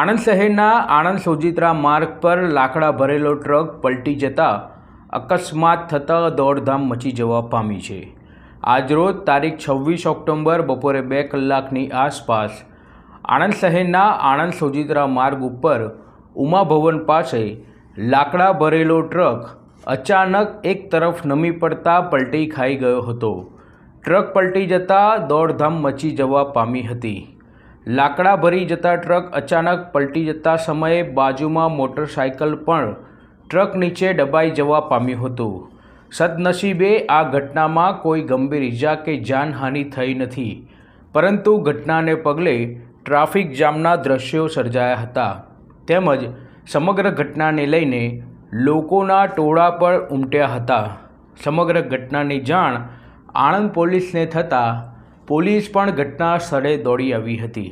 આણંદ શહેરના આણંદ સોજિત્રા માર્ગ પર લાકડા ભરેલો ટ્રક પલટી જતા અકસ્માત થતાં દોડધામ મચી જવા પામી છે આજરોજ તારીખ છવ્વીસ ઓક્ટોબર બપોરે બે કલાકની આસપાસ આણંદ શહેરના આણંદ સોજિત્રા માર્ગ ઉપર ઉમા ભવન પાસે લાકડા ભરેલો ટ્રક અચાનક એક તરફ નમી પડતા પલટી ખાઈ ગયો હતો ટ્રક પલટી જતાં દોડધામ મચી જવા પામી હતી લાકડા ભરી જતા ટ્રક અચાનક પલટી જતા સમયે બાજુમાં મોટરસાયકલ પણ ટ્રક નીચે દબાઈ જવા પામ્યું હતું સદનસીબે આ ઘટનામાં કોઈ ગંભીર ઈજા કે જાનહાનિ થઈ નથી પરંતુ ઘટનાને પગલે ટ્રાફિક જામના દ્રશ્યો સર્જાયા હતા તેમજ સમગ્ર ઘટનાને લઈને લોકોના ટોળા પર ઉમટ્યા હતા સમગ્ર ઘટનાની જાણ આણંદ પોલીસને થતાં પોલીસ પણ ઘટના સ્થળે દોડી આવી હતી